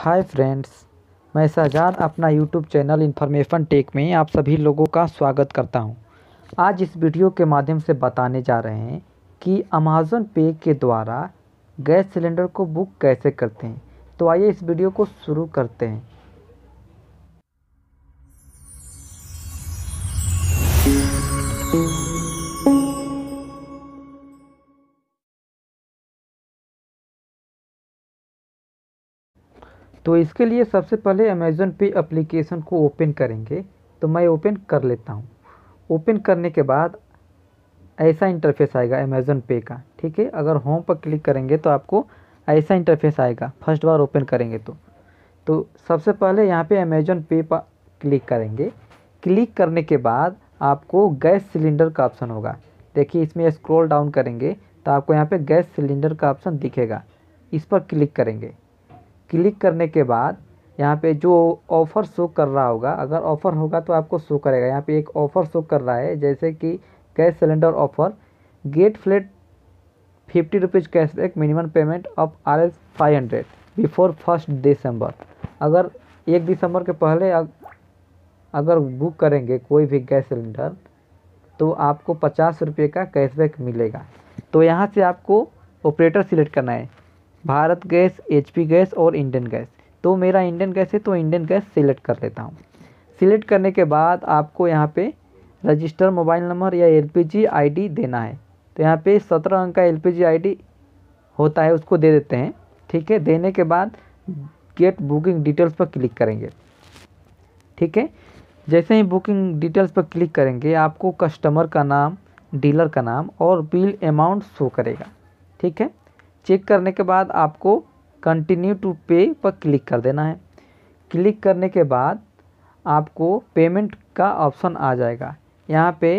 Hi friends मैं शहजाद अपना YouTube channel information take में आप सभी लोगों का स्वागत करता हूं। आज इस वीडियो के माध्यम से बताने जा रहे हैं कि अमेज़न पे के द्वारा गैस सिलेंडर को बुक कैसे करते हैं तो आइए इस वीडियो को शुरू करते हैं तो इसके लिए सबसे पहले अमेज़ोन पे एप्लीकेशन को ओपन करेंगे तो मैं ओपन कर लेता हूँ ओपन करने के बाद ऐसा इंटरफेस आएगा अमेज़ोन पे का ठीक है अगर होम पर क्लिक करेंगे तो आपको ऐसा इंटरफेस आएगा फर्स्ट बार ओपन करेंगे तो तो सबसे पहले यहाँ पे अमेज़ोन पे पर क्लिक करेंगे क्लिक करने के बाद आपको गैस सिलेंडर का ऑप्शन होगा देखिए इसमें स्क्रॉल डाउन करेंगे तो आपको यहाँ पे गैस सिलेंडर का ऑप्शन दिखेगा इस पर क्लिक करेंगे क्लिक करने के बाद यहाँ पे जो ऑफ़र शो कर रहा होगा अगर ऑफ़र होगा तो आपको शो करेगा यहाँ पे एक ऑफ़र शो कर रहा है जैसे कि gas cylinder offer get flat fifty rupees cashback minimum payment of R S five hundred before first December अगर एक दिसंबर के पहले अगर बुक करेंगे कोई भी गैस सिलेंडर तो आपको पचास रुपये का कैशबैक मिलेगा तो यहाँ से आपको ऑपरेटर सिलेक्ट करना है भारत गैस एचपी गैस और इंडियन गैस तो मेरा इंडियन गैस है तो इंडियन गैस सिलेक्ट कर लेता हूँ सिलेक्ट करने के बाद आपको यहाँ पे रजिस्टर मोबाइल नंबर या एलपीजी आईडी देना है तो यहाँ पे सत्रह अंक का एलपीजी आईडी होता है उसको दे देते हैं ठीक है देने के बाद गेट बुकिंग डिटेल्स पर क्लिक करेंगे ठीक है जैसे ही बुकिंग डिटेल्स पर क्लिक करेंगे आपको कस्टमर का नाम डीलर का नाम और बिल अमाउंट शो करेगा ठीक है चेक करने के बाद आपको कंटिन्यू टू पे पर क्लिक कर देना है क्लिक करने के बाद आपको पेमेंट का ऑप्शन आ जाएगा यहाँ पे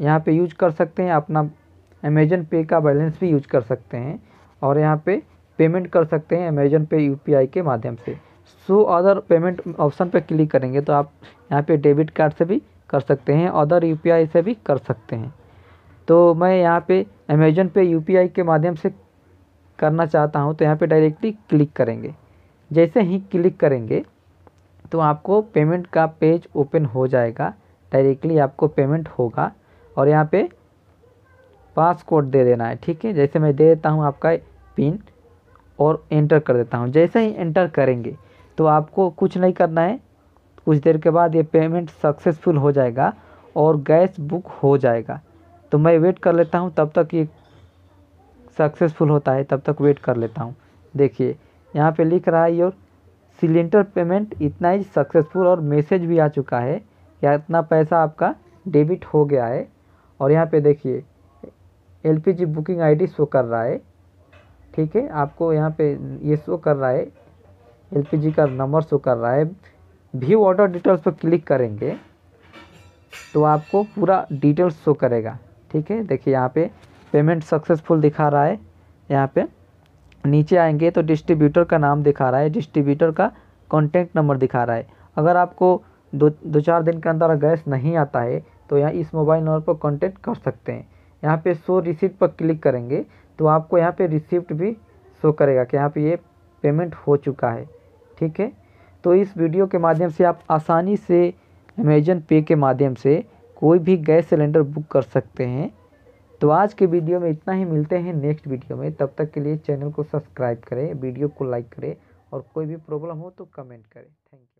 यहाँ पे यूज कर सकते हैं अपना अमेजन पे का बैलेंस भी यूज कर सकते हैं और यहाँ पे पेमेंट कर सकते हैं अमेजन पे यूपीआई के माध्यम से सो अदर पेमेंट ऑप्शन पे क्लिक करेंगे तो आप यहाँ पे डेबिट कार्ड से भी कर सकते हैं अदर यूपीआई से भी कर सकते हैं तो मैं यहाँ पे अमेज़न पे यू पी आई के माध्यम से करना चाहता हूँ तो यहाँ पे डायरेक्टली क्लिक करेंगे जैसे ही क्लिक करेंगे तो आपको पेमेंट का पेज ओपन हो जाएगा डायरेक्टली आपको पेमेंट होगा और यहाँ पे पास कोड दे देना है ठीक है जैसे मैं दे देता हूँ आपका पिन और एंटर कर देता हूँ जैसे ही एंटर करेंगे तो आपको कुछ नहीं करना है कुछ देर के बाद ये पेमेंट सक्सेसफुल हो जाएगा और गैस बुक हो जाएगा तो मैं वेट कर लेता हूँ तब तक ये सक्सेसफुल होता है तब तक वेट कर लेता हूँ देखिए यहाँ पे लिख रहा है योर सिलेंडर पेमेंट इतना ही सक्सेसफुल और मैसेज भी आ चुका है या इतना पैसा आपका डेबिट हो गया है और यहाँ पे देखिए एलपीजी बुकिंग आईडी शो कर रहा है ठीक है आपको यहाँ पे ये शो कर रहा है एलपीजी का नंबर शो कर रहा है भी ऑर्डर डिटेल्स पर क्लिक करेंगे तो आपको पूरा डिटेल्स शो करेगा ठीक है देखिए यहाँ पे पेमेंट सक्सेसफुल दिखा रहा है यहाँ पे नीचे आएंगे तो डिस्ट्रीब्यूटर का नाम दिखा रहा है डिस्ट्रीब्यूटर का कॉन्टैक्ट नंबर दिखा रहा है अगर आपको दो दो चार दिन के अंदर गैस नहीं आता है तो यहाँ इस मोबाइल नंबर पर कॉन्टैक्ट कर सकते हैं यहाँ पे शो रिसिप्ट पर क्लिक करेंगे तो आपको यहाँ पे रिसिप्ट भी शो करेगा कि यहाँ पे ये पेमेंट हो चुका है ठीक है तो इस वीडियो के माध्यम से आप आसानी से अमेजन पे के माध्यम से कोई भी गैस सिलेंडर बुक कर सकते हैं तो आज के वीडियो में इतना ही मिलते हैं नेक्स्ट वीडियो में तब तक के लिए चैनल को सब्सक्राइब करें वीडियो को लाइक करें और कोई भी प्रॉब्लम हो तो कमेंट करें थैंक यू